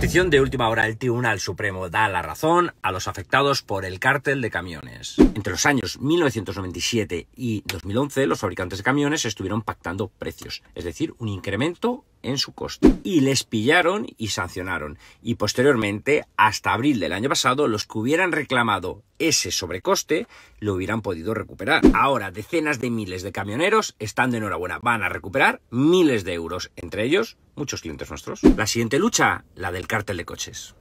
petición de última hora, el Tribunal Supremo da la razón a los afectados por el cártel de camiones. Entre los años 1997 y 2011, los fabricantes de camiones estuvieron pactando precios, es decir, un incremento en su coste. Y les pillaron y sancionaron. Y posteriormente, hasta abril del año pasado, los que hubieran reclamado ese sobrecoste lo hubieran podido recuperar. Ahora, decenas de miles de camioneros están de enhorabuena. Van a recuperar miles de euros, entre ellos muchos clientes nuestros. La siguiente lucha, la del cártel de coches.